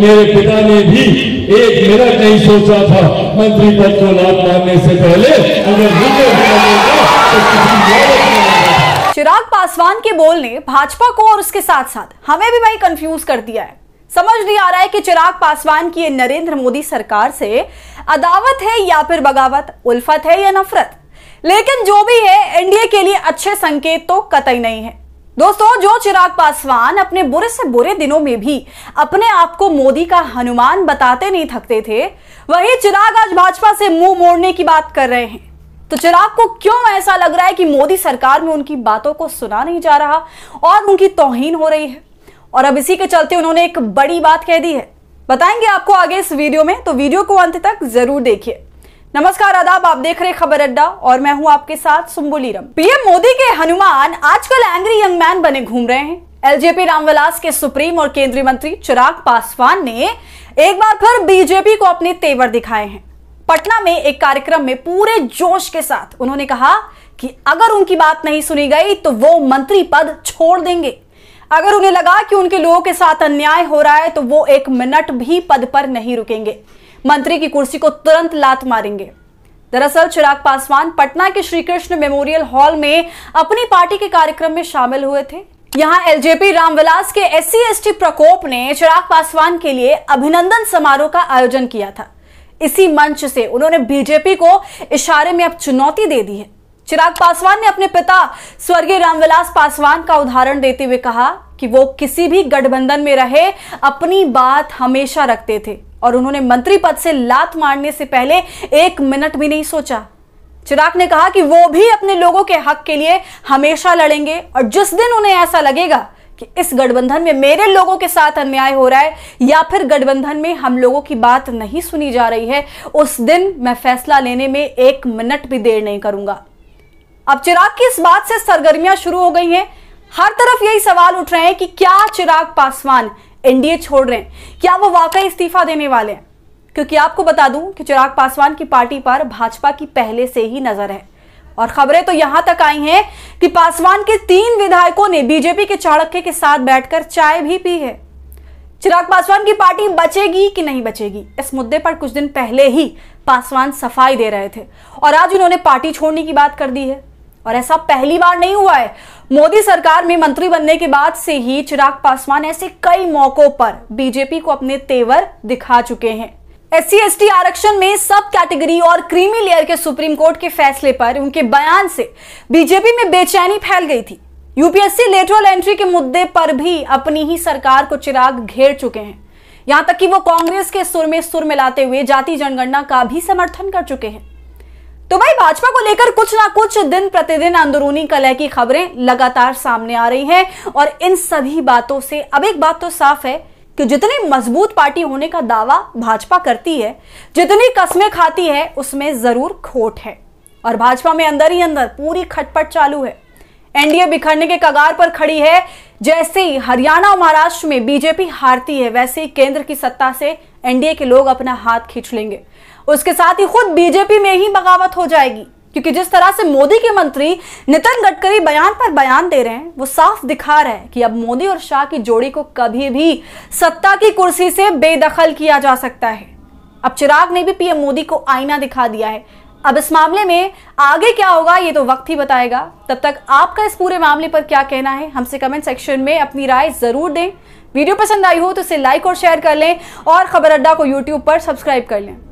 मेरे पिता ने भी एक मिनट नहीं सोचा था मंत्री पद को लाभ मानने से पहले अगर तो चिराग पासवान के बोल ने भाजपा को और उसके साथ साथ हमें भी वही कंफ्यूज कर दिया है समझ नहीं आ रहा है कि चिराग पासवान की ये नरेंद्र मोदी सरकार से अदावत है या फिर बगावत उल्फत है या नफरत लेकिन जो भी है एनडीए के लिए अच्छे संकेत तो कतई नहीं है दोस्तों जो चिराग पासवान अपने बुरे से बुरे दिनों में भी अपने आप को मोदी का हनुमान बताते नहीं थकते थे वही चिराग आज भाजपा से मुंह मोड़ने की बात कर रहे हैं तो चिराग को क्यों ऐसा लग रहा है कि मोदी सरकार में उनकी बातों को सुना नहीं जा रहा और उनकी तोहीन हो रही है और अब इसी के चलते उन्होंने एक बड़ी बात कह दी है बताएंगे आपको आगे इस वीडियो में तो वीडियो को अंत तक जरूर देखिए नमस्कार आदाब आप देख रहे खबर अड्डा और मैं हूं आपके साथ सुम्बुलीरम पीएम मोदी के हनुमान आजकल एंग्री यंग मैन बने घूम रहे हैं एलजेपी रामविलास के सुप्रीम और केंद्रीय मंत्री चिराग पासवान ने एक बार फिर बीजेपी को अपने तेवर दिखाए हैं पटना में एक कार्यक्रम में पूरे जोश के साथ उन्होंने कहा कि अगर उनकी बात नहीं सुनी गई तो वो मंत्री पद छोड़ देंगे अगर उन्हें लगा कि उनके लोगों के साथ अन्याय हो रहा है तो वो एक मिनट भी पद पर नहीं रुकेंगे मंत्री की कुर्सी को तुरंत लात मारेंगे दरअसल चिराग पासवान पटना के श्री कृष्ण मेमोरियल हॉल में अपनी पार्टी के कार्यक्रम में शामिल हुए थे यहाँ एलजेपी रामविलास के एस सी प्रकोप ने चिराग पासवान के लिए अभिनंदन समारोह का आयोजन किया था इसी मंच से उन्होंने बीजेपी को इशारे में अब चुनौती दे दी है चिराग पासवान ने अपने पिता स्वर्गीय रामविलास पासवान का उदाहरण देते हुए कहा कि वो किसी भी गठबंधन में रहे अपनी बात हमेशा रखते थे और उन्होंने मंत्री पद से लात मारने से पहले एक मिनट भी नहीं सोचा चिराग ने कहा कि वो भी अपने लोगों के हक के लिए हमेशा लड़ेंगे और जिस दिन उन्हें ऐसा लगेगा कि इस गठबंधन में मेरे लोगों के साथ अन्याय हो रहा है या फिर गठबंधन में हम लोगों की बात नहीं सुनी जा रही है उस दिन मैं फैसला लेने में एक मिनट भी देर नहीं करूंगा अब चिराग की इस बात से सरगर्मियां शुरू हो गई हैं हर तरफ यही सवाल उठ रहे हैं कि क्या चिराग पासवान एनडीए छोड़ रहे हैं क्या वो वाकई इस्तीफा देने वाले हैं क्योंकि आपको बता दूं कि चिराग पासवान की पार्टी पर भाजपा की पहले से ही नजर है और खबरें तो यहां तक आई हैं कि पासवान के तीन विधायकों ने बीजेपी के चाणक्य के साथ बैठकर चाय भी पी है चिराग पासवान की पार्टी बचेगी कि नहीं बचेगी इस मुद्दे पर कुछ दिन पहले ही पासवान सफाई दे रहे थे और आज उन्होंने पार्टी छोड़ने की बात कर दी है और ऐसा पहली बार नहीं हुआ है मोदी सरकार में मंत्री बनने के बाद से ही चिराग पासवान ऐसे कई मौकों पर बीजेपी को अपने तेवर दिखा चुके हैं एस सी आरक्षण में सब कैटेगरी और क्रीमी लेयर के सुप्रीम कोर्ट के फैसले पर उनके बयान से बीजेपी में बेचैनी फैल गई थी यूपीएससी लेटरल एंट्री के मुद्दे पर भी अपनी ही सरकार को चिराग घेर चुके हैं यहां तक कि वो कांग्रेस के सुर में सुर मिलाते हुए जाति जनगणना का भी समर्थन कर चुके हैं तो भाई भाजपा को लेकर कुछ ना कुछ दिन प्रतिदिन अंदरूनी कलह की खबरें लगातार सामने आ रही हैं और इन सभी बातों से अब एक बात तो साफ है कि जितनी मजबूत पार्टी होने का दावा भाजपा करती है जितनी कस्में खाती है उसमें जरूर खोट है और भाजपा में अंदर ही अंदर पूरी खटपट चालू है एनडीए बिखरने के कगार पर खड़ी है जैसे ही हरियाणा और महाराष्ट्र में बीजेपी हारती है वैसे ही केंद्र की सत्ता से एनडीए के लोग अपना हाथ खींच लेंगे उसके साथ ही खुद बीजेपी में ही बगावत हो जाएगी क्योंकि जिस तरह से मोदी के मंत्री नितिन गडकरी बयान पर बयान दे रहे हैं वो साफ दिखा रहे हैं कि अब मोदी और शाह की जोड़ी को कभी भी सत्ता की कुर्सी से बेदखल किया जा सकता है अब चिराग ने भी पीएम मोदी को आईना दिखा दिया है अब इस मामले में आगे क्या होगा ये तो वक्त ही बताएगा तब तक आपका इस पूरे मामले पर क्या कहना है हमसे कमेंट सेक्शन में अपनी राय जरूर दें वीडियो पसंद आई हो तो इसे लाइक और शेयर कर लें और खबर अड्डा को यूट्यूब पर सब्सक्राइब कर लें